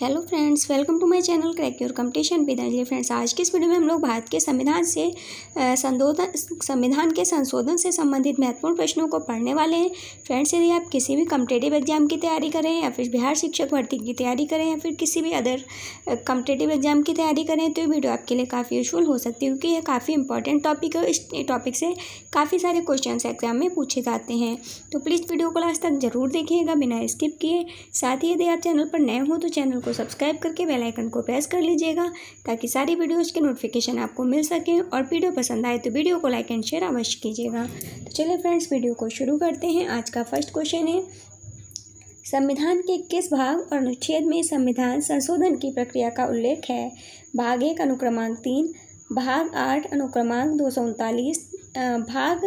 hello friends welcome to my channel crack your competition Patanjali friends आज के इस video में हम लोग भारत के संविधान से संशोधन संविधान के संशोधन से संबंधित महत्वपूर्ण प्रश्नों को पढ़ने वाले हैं फ्रेंड्स यदि आप किसी भी कम्पटेटिव एग्जाम की तैयारी करें या फिर बिहार शिक्षक भर्ती की तैयारी करें या फिर किसी भी अदर कम्पिटेटिव एग्जाम की तैयारी करें तो ये वीडियो आपके लिए काफ़ी यूजफुल हो सकती है क्योंकि यह काफ़ी इंपॉर्टेंट टॉपिक है इस टॉपिक से काफ़ी सारे क्वेश्चन एग्जाम में पूछे जाते हैं तो प्लीज़ वीडियो को लास्ट तक जरूर देखिएगा बिना स्किप किए साथ ही यदि आप चैनल पर नए हों तो चैनल को सब्सक्राइब करके बेल आइकन को प्रेस कर लीजिएगा ताकि सारी वीडियोज़ के नोटिफिकेशन आपको मिल सकें और वीडियो पसंद आए तो वीडियो को लाइक एंड शेयर अवश्य कीजिएगा तो चलिए फ्रेंड्स वीडियो को शुरू करते हैं आज का फर्स्ट क्वेश्चन है संविधान के किस भाग और अनुच्छेद में संविधान संशोधन की प्रक्रिया का उल्लेख है भाग एक अनुक्रमांक तीन भाग आठ अनुक्रमांक दो सौ उनतालीस भाग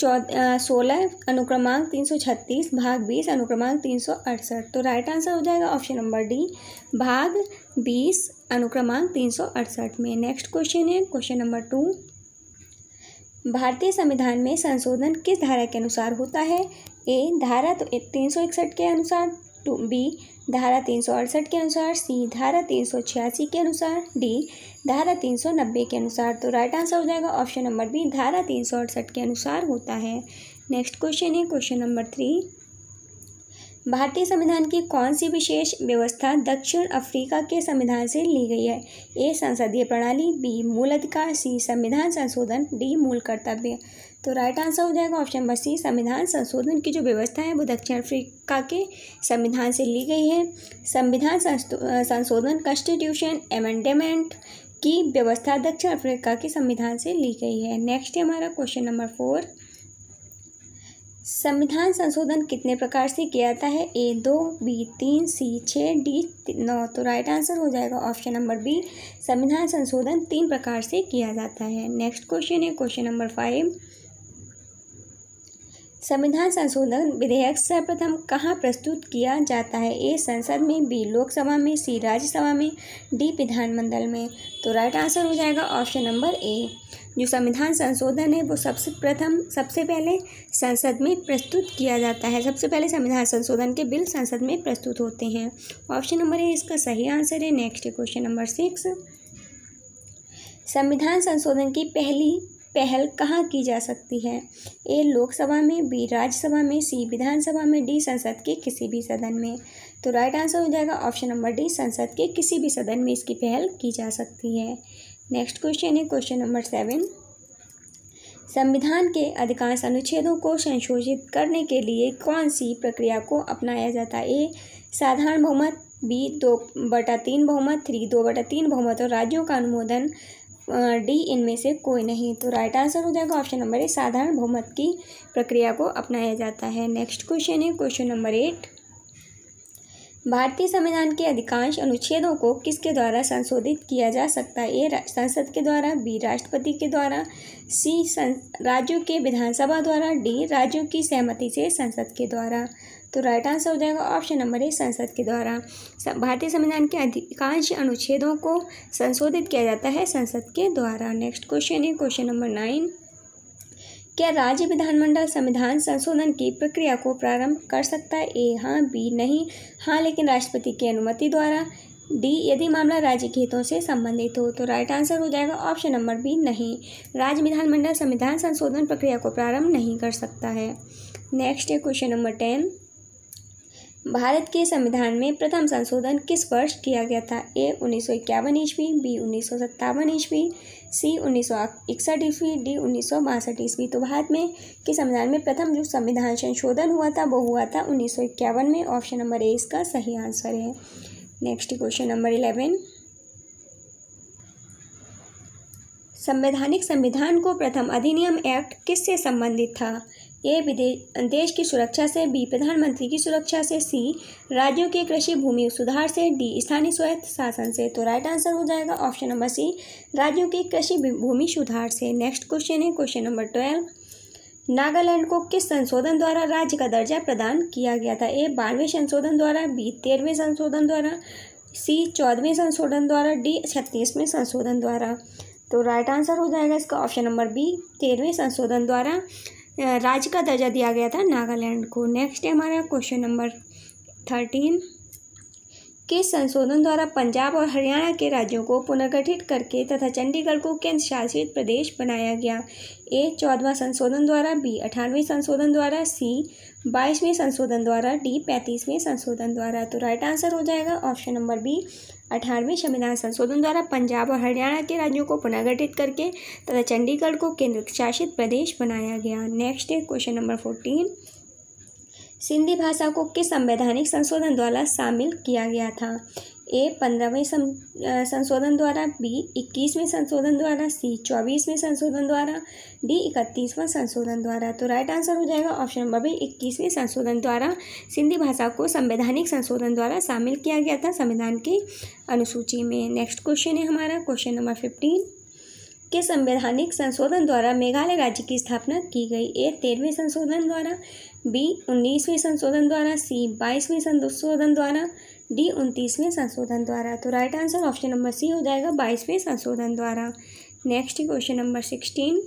चौदह सोलह अनुक्रमांक तीन सौ छत्तीस भाग बीस अनुक्रमांक तीन सौ अड़सठ तो राइट आंसर हो जाएगा ऑप्शन नंबर डी भाग बीस अनुक्रमांक तीन सौ अड़सठ में नेक्स्ट क्वेश्चन है क्वेश्चन नंबर टू भारतीय संविधान में संशोधन किस धारा के अनुसार होता है ए धारा तो तीन सौ इकसठ के अनुसार टू बी धारा तीन सौ अड़सठ के अनुसार सी धारा तीन सौ छियासी के अनुसार डी धारा तीन सौ नब्बे के अनुसार तो राइट आंसर हो जाएगा ऑप्शन नंबर बी धारा तीन सौ अड़सठ के अनुसार होता है नेक्स्ट क्वेश्चन है क्वेश्चन नंबर थ्री भारतीय संविधान की कौन सी विशेष व्यवस्था दक्षिण अफ्रीका के संविधान से ली गई है ए संसदीय प्रणाली बी मूल अधिकार सी संविधान संशोधन डी मूल कर्तव्य तो राइट आंसर हो जाएगा ऑप्शन नंबर सी संविधान संशोधन की जो व्यवस्था है वो दक्षिण अफ्रीका के संविधान से ली गई है संविधान संशोधन कॉन्स्टिट्यूशन एमेंडमेंट की व्यवस्था दक्षिण अफ्रीका के संविधान से ली गई है नेक्स्ट है हमारा क्वेश्चन नंबर फोर संविधान संशोधन कितने प्रकार से किया जाता है ए दो बी तीन सी छः डी नौ तो राइट आंसर हो जाएगा ऑप्शन नंबर बी संविधान संशोधन तीन प्रकार से किया जाता है नेक्स्ट क्वेश्चन है क्वेश्चन नंबर फाइव संविधान संशोधन विधेयक सर्वप्रथम कहाँ प्रस्तुत किया जाता है ए संसद में बी लोकसभा में सी राज्यसभा में डी विधानमंडल में तो राइट आंसर हो जाएगा ऑप्शन नंबर ए जो संविधान संशोधन है वो सबसे प्रथम सबसे पहले संसद में प्रस्तुत किया जाता है सबसे पहले संविधान संशोधन के बिल संसद में प्रस्तुत होते हैं ऑप्शन नंबर ए इसका सही आंसर है नेक्स्ट क्वेश्चन नंबर सिक्स संविधान संशोधन की पहली पहल कहाँ की जा सकती है ए लोकसभा में बी राज्यसभा में सी विधानसभा में डी संसद के किसी भी सदन में तो राइट आंसर हो जाएगा ऑप्शन नंबर डी संसद के किसी भी सदन में इसकी पहल की जा सकती है नेक्स्ट क्वेश्चन है क्वेश्चन नंबर सेवन संविधान के अधिकांश अनुच्छेदों को संशोधित करने के लिए कौन सी प्रक्रिया को अपनाया जाता है ए साधारण बहुमत बी दो बटा तीन बहुमत थ्री दो बटा तीन बहुमत और राज्यों का अनुमोदन डी इनमें से कोई नहीं तो राइट आंसर हो जाएगा ऑप्शन नंबर एट साधारण बहुमत की प्रक्रिया को अपनाया जाता है नेक्स्ट क्वेश्चन है क्वेश्चन नंबर एट भारतीय संविधान के अधिकांश अनुच्छेदों को किसके द्वारा संशोधित किया जा सकता है ए संसद के द्वारा बी राष्ट्रपति के द्वारा सी राज्यों के विधानसभा द्वारा डी राज्यों की सहमति से संसद के द्वारा तो राइट आंसर हो जाएगा ऑप्शन नंबर ए संसद के द्वारा भारतीय संविधान के अधिकांश अनुच्छेदों को संशोधित किया जाता है संसद के द्वारा नेक्स्ट क्वेश्चन है क्वेश्चन नंबर नाइन क्या राज्य विधानमंडल संविधान संशोधन की प्रक्रिया को प्रारंभ कर सकता है ए हाँ बी नहीं हाँ लेकिन राष्ट्रपति की अनुमति द्वारा डी यदि मामला राज्य के हितों से संबंधित हो तो राइट आंसर हो जाएगा ऑप्शन नंबर बी नहीं राज्य विधानमंडल संविधान संशोधन प्रक्रिया को प्रारंभ नहीं कर सकता है नेक्स्ट है क्वेश्चन नंबर टेन भारत के संविधान में प्रथम संशोधन किस वर्ष किया गया था ए उन्नीस सौ इक्यावन ईस्वी बी उन्नीस सौ सत्तावन ईस्वी सी उन्नीस सौ इकसठ ईस्वी डी उन्नीस सौ बासठ ईस्वी तो भारत में के संविधान में प्रथम जो संविधान संशोधन हुआ था वो हुआ था उन्नीस सौ इक्यावन में ऑप्शन नंबर ए इसका सही आंसर है नेक्स्ट क्वेश्चन नंबर इलेवन संवैधानिक संविधान को प्रथम अधिनियम एक्ट किससे संबंधित था ए विदेश देश की सुरक्षा से बी प्रधानमंत्री की सुरक्षा से सी राज्यों के कृषि भूमि सुधार से डी स्थानीय स्वायत्त शासन से तो राइट आंसर हो जाएगा ऑप्शन नंबर सी राज्यों के कृषि भूमि सुधार से नेक्स्ट क्वेश्चन है क्वेश्चन नंबर ट्वेल्व नागालैंड को किस संशोधन द्वारा राज्य का दर्जा प्रदान किया गया था ए बारहवें संशोधन द्वारा बी तेरहवें संशोधन द्वारा सी चौदहवें संशोधन द्वारा डी छत्तीसवें संशोधन द्वारा तो राइट आंसर हो जाएगा इसका ऑप्शन नंबर बी तेरहवें संशोधन द्वारा राज्य का दर्जा दिया गया था नागालैंड को नेक्स्ट है हमारा क्वेश्चन नंबर थर्टीन किस संशोधन द्वारा पंजाब और हरियाणा के राज्यों को पुनर्गठित करके तथा चंडीगढ़ को केंद्र शासित प्रदेश बनाया गया ए चौदवा संशोधन द्वारा बी अठानवे संशोधन द्वारा सी बाईसवें संशोधन द्वारा डी पैंतीसवें संशोधन द्वारा तो राइट आंसर हो जाएगा ऑप्शन नंबर बी अठारहवीं संविधान संशोधन द्वारा पंजाब और हरियाणा के राज्यों को पुनर्गठित करके तथा चंडीगढ़ को केंद्र शासित प्रदेश बनाया गया नेक्स्ट है क्वेश्चन नंबर फोर्टीन सिंधी भाषा को किस संवैधानिक संशोधन द्वारा शामिल किया गया था ए पंद्रहवें संशोधन द्वारा बी इक्कीसवें संशोधन द्वारा सी चौबीसवें संशोधन द्वारा डी इकतीसवां संशोधन द्वारा तो राइट आंसर हो जाएगा ऑप्शन नंबर बी इक्कीसवें संशोधन द्वारा सिंधी भाषा को संवैधानिक संशोधन द्वारा शामिल किया गया था संविधान की अनुसूची में नेक्स्ट क्वेश्चन है हमारा क्वेश्चन नंबर फिफ्टीन के संवैधानिक संशोधन द्वारा मेघालय राज्य की स्थापना की गई ए तेरहवें संशोधन द्वारा बी उन्नीसवें संशोधन द्वारा सी बाईसवें संशोधन द्वारा डी उनतीसवें संशोधन द्वारा तो right answer option number C हो जाएगा बाईसवें संशोधन द्वारा नेक्स्ट क्वेश्चन नंबर सिक्सटीन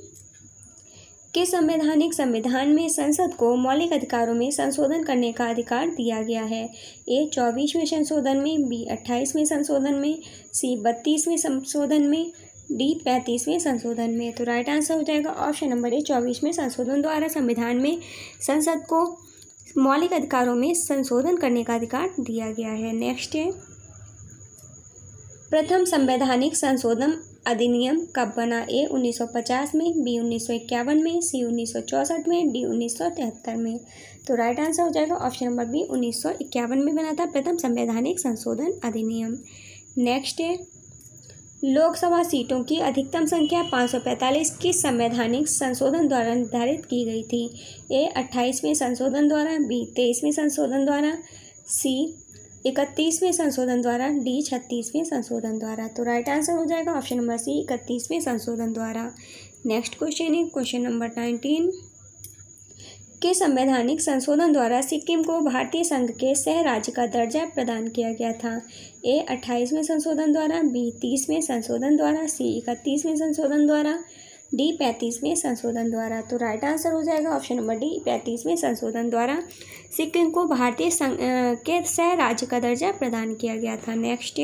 के संवैधानिक संविधान में संसद को मौलिक अधिकारों में संशोधन करने का अधिकार दिया गया है ए चौबीसवें संशोधन में बी अट्ठाईसवें संशोधन में सी बत्तीसवें संशोधन में डी पैंतीसवें संशोधन में तो राइट आंसर हो जाएगा ऑप्शन नंबर ए चौबीसवें संशोधन द्वारा संविधान में संसद को मौलिक अधिकारों में संशोधन करने का अधिकार दिया गया है नेक्स्ट है प्रथम संवैधानिक संशोधन अधिनियम कब बना ए 1950 में बी 1951 में सी 1964 में डी 1973 में तो राइट आंसर हो जाएगा ऑप्शन नंबर बी 1951 में बना था प्रथम संवैधानिक संशोधन अधिनियम नेक्स्ट है लोकसभा सीटों की अधिकतम संख्या 545 की संवैधानिक संशोधन द्वारा निर्धारित की गई थी ए 28वें संशोधन द्वारा बी 23वें संशोधन द्वारा सी इकतीसवें संशोधन द्वारा डी छत्तीसवें संशोधन द्वारा तो राइट आंसर हो जाएगा ऑप्शन नंबर सी इकतीसवें संशोधन द्वारा नेक्स्ट क्वेश्चन है क्वेश्चन नंबर नाइनटीन के संवैधानिक संशोधन द्वारा सिक्किम को भारतीय संघ के सह राज्य का दर्जा प्रदान किया गया था ए अट्ठाईसवें संशोधन द्वारा बी तीसवें संशोधन द्वारा सी इकतीसवें संशोधन द्वारा डी पैंतीसवें संशोधन द्वारा तो राइट आंसर हो जाएगा ऑप्शन नंबर डी पैंतीसवें संशोधन द्वारा सिक्किम को भारतीय संघ के सह राज्य का दर्जा प्रदान किया गया था नेक्स्ट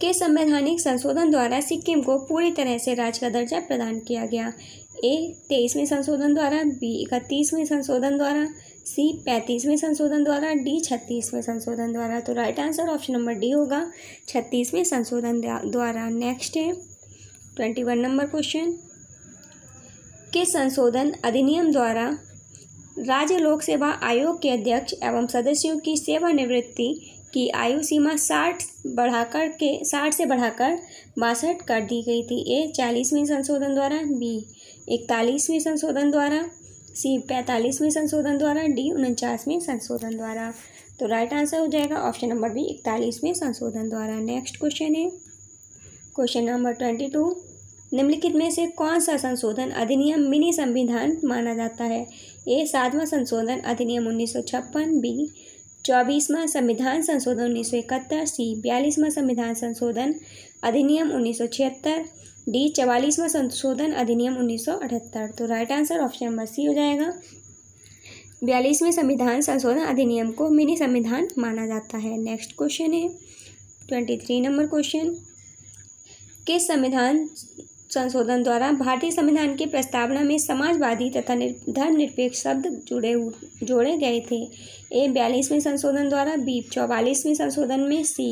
के संवैधानिक संशोधन द्वारा सिक्किम को पूरी तरह से राज्य का दर्जा प्रदान किया गया ए तेईसवें संशोधन द्वारा बी इकतीसवें संशोधन द्वारा सी पैंतीसवें संशोधन द्वारा डी छत्तीसवें संशोधन द्वारा तो right answer option number D होगा छत्तीसवें संशोधन द्वारा नेक्स्ट है ट्वेंटी वन नंबर क्वेश्चन के संशोधन अधिनियम द्वारा राज्य लोक सेवा आयोग के अध्यक्ष एवं सदस्यों की सेवानिवृत्ति की आयु सीमा साठ बढ़ाकर के साठ से बढ़ाकर बासठ कर दी गई थी ए चालीसवें संशोधन द्वारा बी इकतालीसवें संशोधन द्वारा सी पैंतालीसवें संशोधन द्वारा डी उनचासवें संशोधन द्वारा तो राइट आंसर हो जाएगा ऑप्शन नंबर बी इकतालीसवें संशोधन द्वारा नेक्स्ट क्वेश्चन है क्वेश्चन नंबर ट्वेंटी टू निम्नलिखित में से कौन सा संशोधन अधिनियम मिनी संविधान माना जाता है ए सातवां संशोधन अधिनियम उन्नीस सौ छप्पन बी चौबीसवां संविधान संशोधन उन्नीस सौ इकहत्तर सी बयालीसवां संविधान संशोधन अधिनियम उन्नीस सौ छिहत्तर डी चवालीसवां संशोधन अधिनियम अठहत्तर तो right answer option number C हो जाएगा बयालीसवें संविधान संशोधन अधिनियम को मिनी संविधान माना जाता है नेक्स्ट क्वेश्चन है ट्वेंटी थ्री नंबर क्वेश्चन किस संविधान संशोधन द्वारा भारतीय संविधान की प्रस्तावना में समाजवादी तथा धर्मनिरपेक्ष शब्द जुड़े जोड़े गए थे ए बयालीसवें संशोधन द्वारा बी चौवालीसवें संशोधन में सी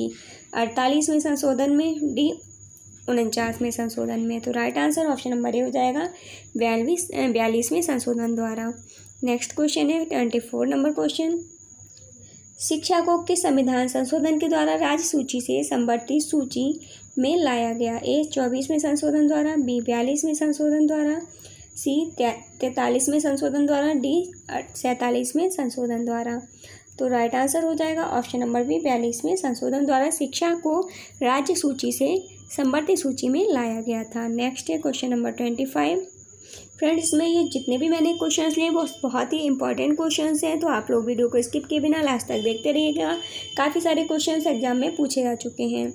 अड़तालीसवें संशोधन में डी उनचासवें संशोधन में तो right answer option number A हो जाएगा बयालीस बयालीसवें संशोधन द्वारा नेक्स्ट क्वेश्चन है ट्वेंटी फोर नंबर क्वेश्चन शिक्षा को किस संविधान संशोधन के द्वारा राज्य सूची से संवर्ती सूची में लाया गया ए चौबीसवें संशोधन द्वारा बी बयालीसवें संशोधन द्वारा सी तैतालीसवें संशोधन द्वारा डी सैंतालीसवें संशोधन द्वारा तो राइट आंसर हो जाएगा ऑप्शन नंबर बी बयालीसवें संशोधन द्वारा शिक्षा को राज्य सूची से संवर्ती सूची में लाया गया था नेक्स्ट है question number twenty five friends इसमें ये जितने भी मैंने क्वेश्चन लिए वो बहुत ही इंपॉर्टेंट क्वेश्चन हैं तो आप लोग वीडियो को स्किप किए बिना लास्ट तक देखते रहिएगा काफ़ी सारे क्वेश्चन एग्जाम में पूछे जा चुके हैं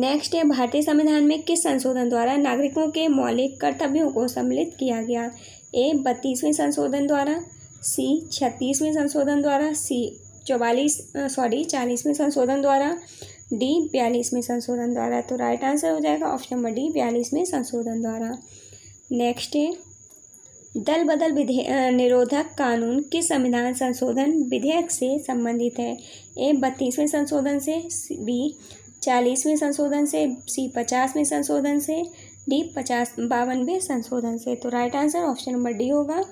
नेक्स्ट है भारतीय संविधान में किस संशोधन द्वारा नागरिकों के मौलिक कर्तव्यों को सम्मिलित किया गया ए बत्तीसवें संशोधन द्वारा सी छत्तीसवें संशोधन द्वारा सी चौवालीस सॉरी चालीसवें संशोधन द्वारा डी बयालीसवें संशोधन द्वारा तो राइट आंसर हो जाएगा ऑप्शन नंबर डी बयालीसवें संशोधन द्वारा नेक्स्ट है दल बदल निरोधक कानून किस संविधान संशोधन विधेयक से संबंधित है ए बत्तीसवें संशोधन से बी चालीसवें संशोधन से सी पचासवें संशोधन से डी पचास बावनवे संशोधन से तो right answer option number D होगा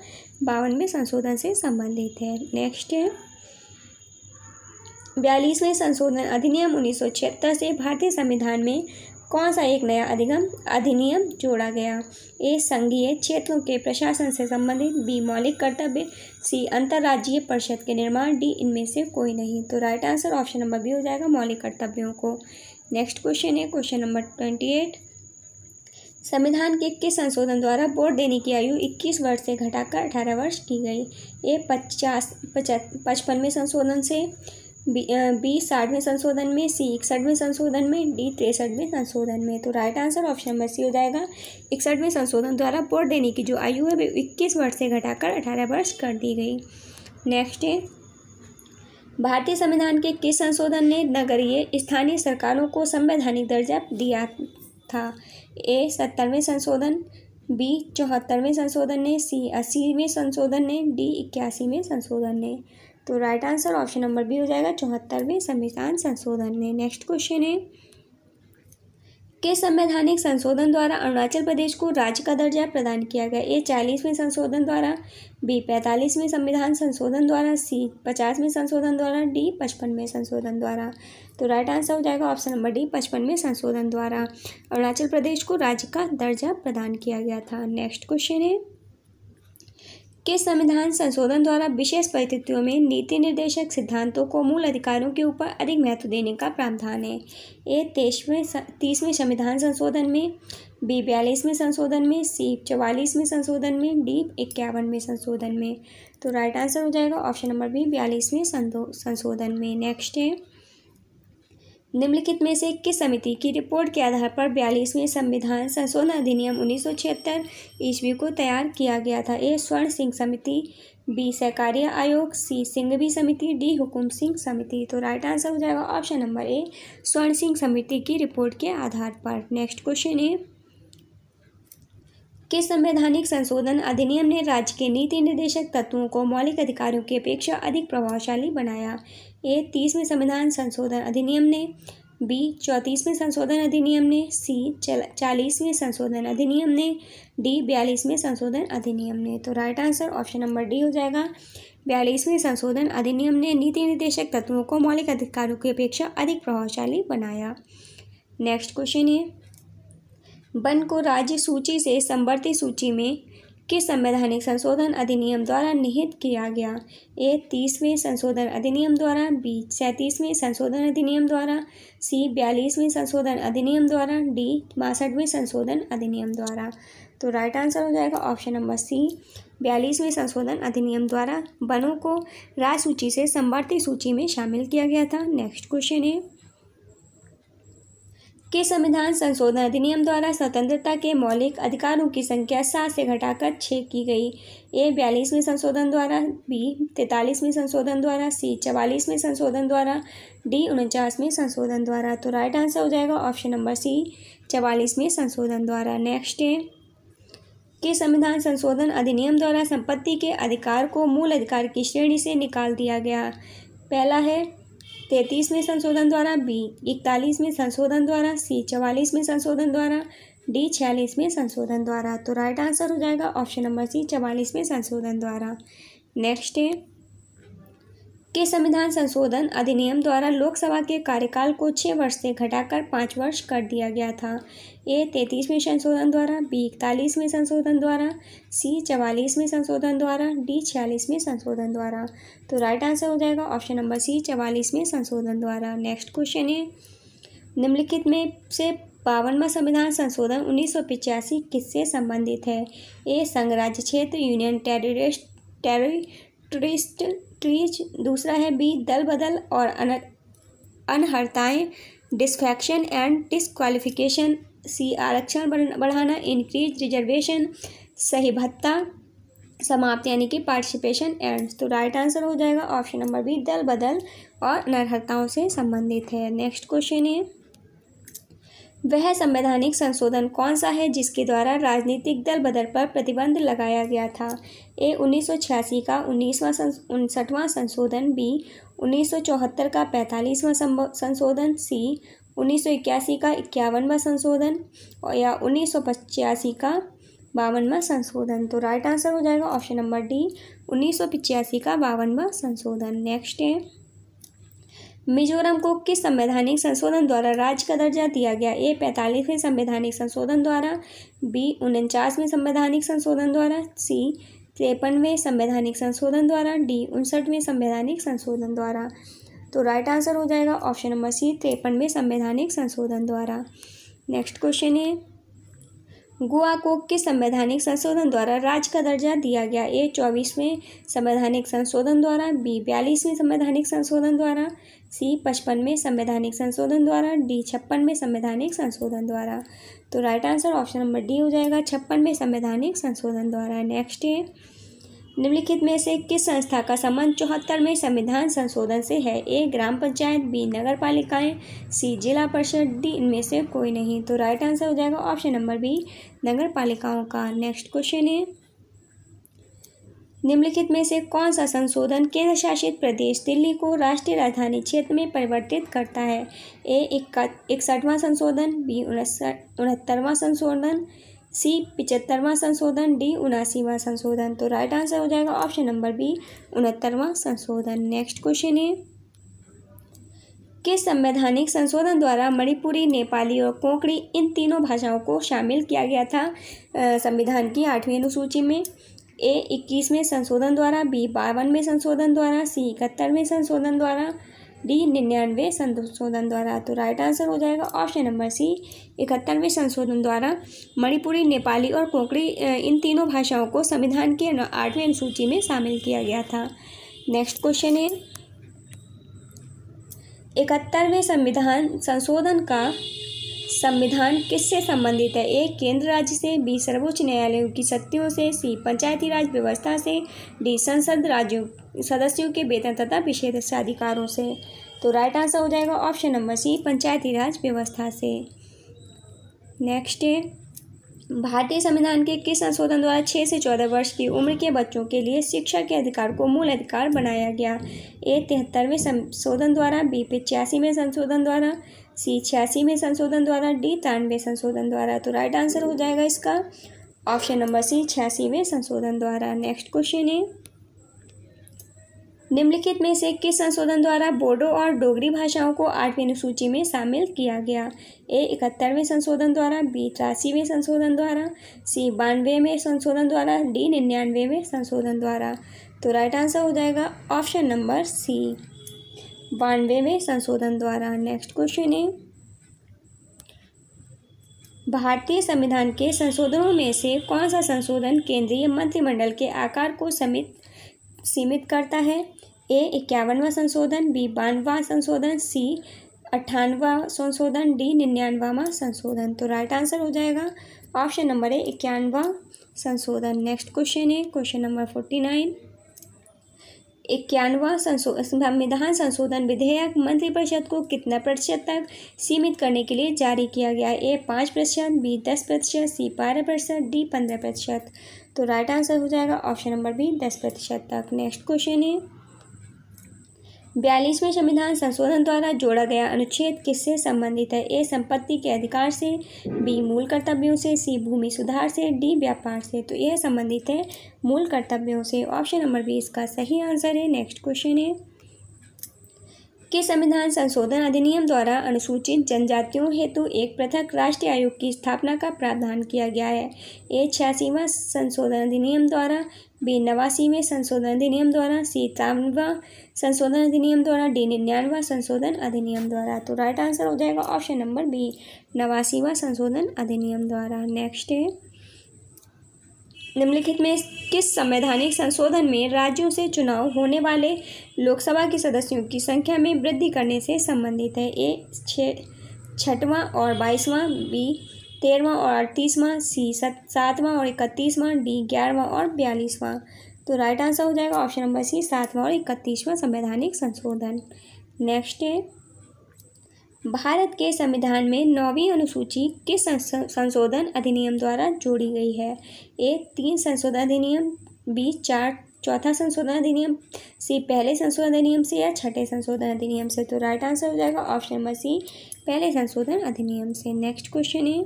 बावनवे संशोधन से संबंधित है नेक्स्ट है बयालीसवें संशोधन अधिनियम छिहत्तर से भारतीय संविधान में कौन सा एक नया अधिगम अधिनियम जोड़ा गया ए संघीय क्षेत्रों के प्रशासन से संबंधित बी मौलिक कर्तव्य सी अंतर्राज्यीय परिषद के निर्माण डी इनमें से कोई नहीं तो right answer option number B हो जाएगा मौलिक कर्तव्यों को नेक्स्ट क्वेश्चन है क्वेश्चन नंबर ट्वेंटी एट संविधान के किस संशोधन द्वारा वोट देने की आयु 21 वर्ष से घटाकर 18 वर्ष की गई ए पचास पचपनवें संशोधन से बी बी साठवें संशोधन में सी इकसठवें संशोधन में डी तिरसठवें संशोधन में तो right answer option number C हो जाएगा इकसठवें संशोधन द्वारा वोट देने की जो आयु है वे इक्कीस वर्ष से घटाकर अठारह वर्ष कर दी गई नेक्स्ट है भारतीय संविधान के किस संशोधन ने नगरीय स्थानीय सरकारों को संवैधानिक दर्जा दिया था ए सत्तरवें संशोधन बी चौहत्तरवें संशोधन ने सी अस्सीवें संशोधन ने डी इक्यासीवें संशोधन ने तो right answer option number B हो जाएगा चौहत्तरवें संविधान संशोधन में नेक्स्ट क्वेश्चन है किस संवैधानिक संशोधन द्वारा अरुणाचल प्रदेश को राज्य का दर्जा प्रदान किया गया ए चालीसवें संशोधन द्वारा बी पैंतालीसवें संविधान संशोधन द्वारा सी पचासवें संशोधन द्वारा डी पचपनवें संशोधन द्वारा तो राइट आंसर हो जाएगा ऑप्शन नंबर डी पचपनवें संशोधन द्वारा अरुणाचल प्रदेश को राज्य का दर्जा प्रदान किया गया था नेक्स्ट क्वेश्चन है के संविधान संशोधन द्वारा विशेष परिस्थितियों में नीति निर्देशक सिद्धांतों को मूल अधिकारों के ऊपर अधिक महत्व देने का प्रावधान है ए तेईसवें तीसवें संविधान संशोधन में बी बयालीसवें संशोधन में सी चवालीसवें संशोधन में डी इक्यावनवें संशोधन में तो राइट आंसर हो जाएगा ऑप्शन नंबर बी बयालीसवें संशोधन में नेक्स्ट है निम्नलिखित में से किस समिति की रिपोर्ट के आधार पर बयालीसवें संविधान संशोधन अधिनियम उन्नीस सौ छिहत्तर ईस्वी को तैयार किया गया था ए स्वर्ण सिंह समिति बी सहकार्य आयोग सी सिंघवी समिति डी हुकुम सिंह समिति तो राइट आंसर हो जाएगा ऑप्शन नंबर ए स्वर्ण सिंह समिति की रिपोर्ट के आधार पर नेक्स्ट क्वेश्चन है कि संवैधानिक संशोधन अधिनियम ने राज्य के नीति निर्देशक तत्वों को मौलिक अधिकारों की अपेक्षा अधिक प्रभावशाली बनाया ए तीसवें संविधान संशोधन अधिनियम ने बी चौंतीसवें संशोधन अधिनियम ने सी चालीसवें संशोधन अधिनियम ने डी बयालीसवें संशोधन अधिनियम ने तो right answer option number D हो जाएगा बयालीसवें संशोधन अधिनियम ने नीति निर्देशक तत्वों को मौलिक अधिकारों की अपेक्षा अधिक प्रभावशाली बनाया नेक्स्ट क्वेश्चन है वन को राज्य सूची से समवर्ती सूची में के संवैधानिक संशोधन अधिनियम द्वारा निहित किया गया ए तीसवें संशोधन अधिनियम द्वारा बी सैंतीसवें संशोधन अधिनियम द्वारा सी बयालीसवें संशोधन अधिनियम द्वारा डी बासठवें संशोधन अधिनियम द्वारा तो राइट आंसर हो जाएगा ऑप्शन नंबर सी बयालीसवें संशोधन अधिनियम द्वारा वनों को राज सूची से समवर्ती सूची में शामिल किया गया था नेक्स्ट क्वेश्चन है के संविधान संशोधन अधिनियम द्वारा स्वतंत्रता के मौलिक अधिकारों की संख्या सात से घटाकर छः की गई ए बयालीसवें संशोधन द्वारा बी तैतालीसवें संशोधन द्वारा सी चवालीसवें संशोधन द्वारा डी उनचासवें संशोधन द्वारा तो राइट आंसर हो जाएगा ऑप्शन नंबर सी चवालीसवें संशोधन द्वारा नेक्स्ट है के संविधान संशोधन अधिनियम द्वारा संपत्ति के अधिकार को मूल अधिकार की श्रेणी से निकाल दिया गया पहला है तैंतीसवें संशोधन द्वारा बी इकतालीसवें संशोधन द्वारा सी चवालीसवें संशोधन द्वारा डी छियालीसवें संशोधन द्वारा तो राइट आंसर हो जाएगा ऑप्शन नंबर सी चवालीसवें संशोधन द्वारा नेक्स्ट है के संविधान संशोधन अधिनियम द्वारा लोकसभा के कार्यकाल को छः वर्ष से घटाकर पाँच वर्ष कर दिया गया था ए तैंतीसवें संशोधन द्वारा बी इकतालीसवें संशोधन द्वारा सी चवालीसवें संशोधन द्वारा डी छियालीसवें संशोधन द्वारा तो राइट आंसर हो जाएगा ऑप्शन नंबर सी चवालीसवें संशोधन द्वारा नेक्स्ट क्वेश्चन है निम्नलिखित में से बावनवा संविधान संशोधन उन्नीस किससे संबंधित है ए राज्य क्षेत्र यूनियन टेरिस्ट टेरर ट्रिस्ट ट्रीज दूसरा है बी दल बदल और अन अनहर्ताएँ डिस्फैक्शन एंड डिसक्वालिफिकेशन सी आरक्षण बढ़ाना इंक्रीज रिजर्वेशन सही भत्ता समाप्त यानी कि पार्टिसिपेशन एंड तो राइट आंसर हो जाएगा ऑप्शन नंबर बी दल बदल और नरहताओं से संबंधित है नेक्स्ट क्वेश्चन है वह संवैधानिक संशोधन कौन सा है जिसके द्वारा राजनीतिक दल बदल पर प्रतिबंध लगाया गया था ए उन्नीस का उन्नीसवां उनसठवां संशोधन बी उन्नीस का पैंतालीसवां संशोधन सी उन्नीस का इक्यावनवा संशोधन और या उन्नीस का बावनवा संशोधन तो राइट आंसर हो जाएगा ऑप्शन नंबर डी उन्नीस का बावनवा संशोधन नेक्स्ट है मिजोरम को किस संवैधानिक संशोधन द्वारा राज्य का दर्जा दिया गया ए पैंतालीसवें संवैधानिक संशोधन द्वारा बी उनचासवें संवैधानिक संशोधन द्वारा सी तिरपनवें संवैधानिक संशोधन द्वारा डी उनसठवें संवैधानिक संशोधन द्वारा तो राइट आंसर हो जाएगा ऑप्शन नंबर सी तिरपनवें संवैधानिक संशोधन द्वारा नेक्स्ट क्वेश्चन है गोवा को किस संवैधानिक संशोधन द्वारा राज्य का दर्जा दिया गया ए चौबीसवें संवैधानिक संशोधन द्वारा बी बयालीसवें संवैधानिक संशोधन द्वारा सी पचपनवें संवैधानिक संशोधन द्वारा डी छप्पनवें संवैधानिक संशोधन द्वारा तो right answer option number D हो जाएगा छप्पनवें संवैधानिक संशोधन द्वारा नेक्स्ट है निम्नलिखित में से किस संस्था का संबंध चौहत्तरवें संविधान संशोधन से है ए ग्राम पंचायत बी नगर पालिकाएँ सी जिला परिषद डी इनमें से कोई नहीं तो राइट आंसर हो जाएगा ऑप्शन नंबर बी नगर पालिकाओं का नेक्स्ट क्वेश्चन है निम्नलिखित में से कौन सा संशोधन केंद्र शासित प्रदेश दिल्ली को राष्ट्रीय राजधानी क्षेत्र में परिवर्तित करता है ए इकसठवां संशोधन बी उनहत्तरवां संशोधन सी पिचहत्तरवां संशोधन डी उनासीवां संशोधन तो राइट आंसर हो जाएगा ऑप्शन नंबर बी उनहत्तरवां संशोधन नेक्स्ट क्वेश्चन है किस संवैधानिक संशोधन द्वारा मणिपुरी नेपाली और कोंकणी इन तीनों भाषाओं को शामिल किया गया था संविधान की आठवीं अनुसूची में ए इक्कीसवें संशोधन द्वारा बी बावनवें संशोधन द्वारा सी इकहत्तरवें संशोधन द्वारा डी निन्यानवे संशोधन द्वारा तो राइट आंसर हो जाएगा ऑप्शन नंबर सी इकहत्तरवे संशोधन द्वारा मणिपुरी नेपाली और कोकड़ी इन तीनों भाषाओं को संविधान के आठवें अनुसूची में शामिल किया गया था नेक्स्ट क्वेश्चन है इकहत्तरवें संविधान संशोधन का संविधान किससे संबंधित है ए केंद्र राज्य से बी सर्वोच्च न्यायालयों की शक्तियों से सी पंचायती राज व्यवस्था से डी संसद राज्यों सदस्यों के वेतन तथा विशेष अधिकारों से तो राइट आंसर हो जाएगा ऑप्शन नंबर सी पंचायती राज व्यवस्था से नेक्स्ट है भारतीय संविधान के किस संशोधन द्वारा छः से चौदह वर्ष की उम्र के बच्चों के लिए शिक्षा के अधिकार को मूल अधिकार बनाया गया ए तिहत्तरवें संशोधन द्वारा बी पिचासीवें संशोधन द्वारा सी छियासी में संशोधन द्वारा डी तिरानवे संशोधन द्वारा तो राइट आंसर हो जाएगा इसका ऑप्शन नंबर सी छियासी में संशोधन द्वारा नेक्स्ट क्वेश्चन है निम्नलिखित में से किस संशोधन द्वारा बोडो और डोगरी भाषाओं को आठवीं अनुसूची में शामिल किया गया ए इकहत्तरवें संशोधन द्वारा बी तिरासीवें संशोधन द्वारा सी बानवे में संशोधन द्वारा डी निन्यानवे में संशोधन द्वारा तो राइट आंसर हो जाएगा ऑप्शन नंबर सी बानवेवें संशोधन द्वारा नेक्स्ट क्वेश्चन है भारतीय संविधान के संशोधनों में से कौन सा संशोधन केंद्रीय मंत्रिमंडल के आकार को समित सीमित करता है ए इक्यावनवा संशोधन बी बानवा संशोधन सी अट्ठानवा संशोधन डी निन्यानवा संशोधन तो राइट आंसर हो जाएगा ऑप्शन नंबर है इक्यानवा संशोधन नेक्स्ट क्वेश्चन है क्वेश्चन नंबर फोर्टी नाइन इक्यानवा संविधान संशोधन विधेयक मंत्रिपरिषद को कितना प्रतिशत तक सीमित करने के लिए जारी किया गया ए पाँच प्रतिशत बी दस प्रतिशत सी बारह प्रतिशत डी पंद्रह प्रतिशत तो राइट आंसर हो जाएगा ऑप्शन नंबर बी दस प्रतिशत तक नेक्स्ट क्वेश्चन है बयालीसवें संविधान संशोधन द्वारा जोड़ा गया अनुच्छेद किससे संबंधित है ए संपत्ति के अधिकार से बी मूल कर्तव्यों से सी भूमि सुधार से डी व्यापार से तो यह संबंधित है मूल कर्तव्यों से ऑप्शन नंबर बी इसका सही आंसर है नेक्स्ट क्वेश्चन है के संविधान संशोधन अधिनियम द्वारा अनुसूचित जनजातियों हेतु तो एक पृथक राष्ट्रीय आयोग की स्थापना का प्रावधान किया गया है ए छियासीवा संशोधन अधिनियम द्वारा बी नवासीवें संशोधन अधिनियम द्वारा सी तिरानवा संशोधन अधिनियम द्वारा डी निन्यानवा संशोधन अधिनियम द्वारा तो राइट आंसर हो जाएगा ऑप्शन नंबर बी नवासीवा संशोधन अधिनियम द्वारा नेक्स्ट है निम्नलिखित में किस संवैधानिक संशोधन में राज्यों से चुनाव होने वाले लोकसभा के सदस्यों की संख्या में वृद्धि करने से संबंधित है ए छठवां और बाईसवां बी तेरहवां और अड़तीसवां सी सत सातवां और इकतीसवां डी ग्यारहवां और बयालीसवां तो राइट आंसर हो जाएगा ऑप्शन नंबर सी सातवां और इकतीसवां संवैधानिक संशोधन नेक्स्ट है भारत के संविधान में नौवीं अनुसूची किस संशोधन अधिनियम द्वारा जोड़ी गई है ए तीन संशोधन अधिनियम बी चार चौथा संशोधन अधिनियम सी पहले संशोधन अधिनियम से या छठे संशोधन अधिनियम से तो राइट आंसर हो जाएगा ऑप्शन नंबर सी पहले संशोधन अधिनियम से नेक्स्ट क्वेश्चन है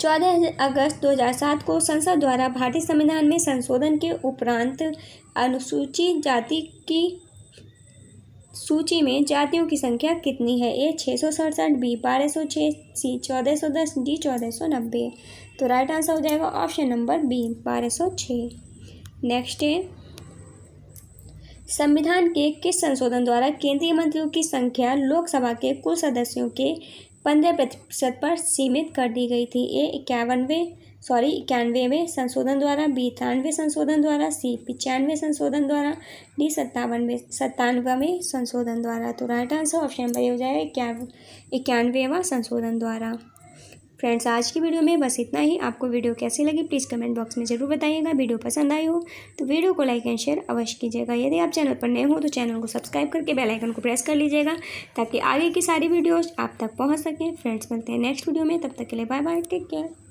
चौदह अगस्त 2007 को संसद द्वारा भारतीय संविधान में संशोधन के उपरांत अनुसूचित जाति की सूची में जातियों की संख्या कितनी है ए छः सौ सड़सठ बी बारह सौ छः सी चौदह सौ दस डी चौदह सौ नब्बे तो राइट आंसर हो जाएगा ऑप्शन नंबर बी बारह सौ छः नेक्स्ट है संविधान के किस संशोधन द्वारा केंद्रीय मंत्रियों की संख्या लोकसभा के कुल सदस्यों के पंद्रह प्रतिशत पर सीमित कर दी गई थी ए इक्यावनवे सॉरी इक्यानवेवें संशोधन द्वारा बी तिरानवे संशोधन द्वारा सी पचानवे संशोधन द्वारा डी सत्तावनवे सत्तानवे संशोधन द्वारा तो राइट आंसर ऑप्शन नंबर ये हो जाएगा इक्या इक्यानवेवा संशोधन द्वारा फ्रेंड्स आज की वीडियो में बस इतना ही आपको वीडियो कैसी लगी प्लीज़ कमेंट बॉक्स में ज़रूर बताइएगा वीडियो पसंद आई हो तो वीडियो को लाइक एंड शेयर अवश्य कीजिएगा यदि आप चैनल पर नए हो तो चैनल को सब्सक्राइब करके बेल आइकन को प्रेस कर लीजिएगा ताकि आगे की सारी वीडियोस आप तक पहुंच सकें फ्रेंड्स मिलते हैं नेक्स्ट वीडियो में तब तक के लिए बाय बाय टेक केयर